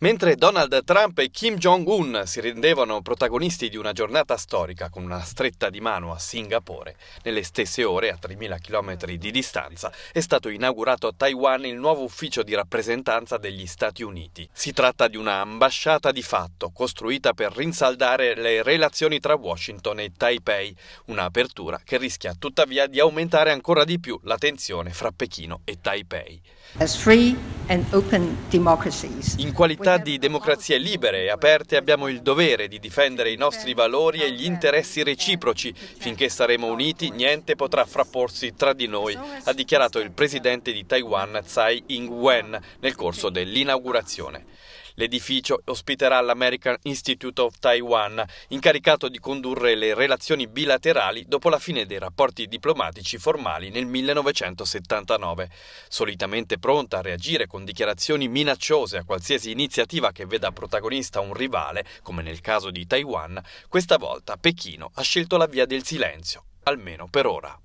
Mentre Donald Trump e Kim Jong-un si rendevano protagonisti di una giornata storica con una stretta di mano a Singapore, nelle stesse ore, a 3.000 km di distanza, è stato inaugurato a Taiwan il nuovo ufficio di rappresentanza degli Stati Uniti. Si tratta di una ambasciata di fatto, costruita per rinsaldare le relazioni tra Washington e Taipei, un'apertura che rischia tuttavia di aumentare ancora di più la tensione fra Pechino e Taipei. In qualità società di democrazie libere e aperte abbiamo il dovere di difendere i nostri valori e gli interessi reciproci. Finché saremo uniti niente potrà frapporsi tra di noi, ha dichiarato il presidente di Taiwan Tsai Ing-wen nel corso dell'inaugurazione. L'edificio ospiterà l'American Institute of Taiwan, incaricato di condurre le relazioni bilaterali dopo la fine dei rapporti diplomatici formali nel 1979. Solitamente pronta a reagire con dichiarazioni minacciose a qualsiasi iniziativa che veda protagonista un rivale, come nel caso di Taiwan, questa volta Pechino ha scelto la via del silenzio, almeno per ora.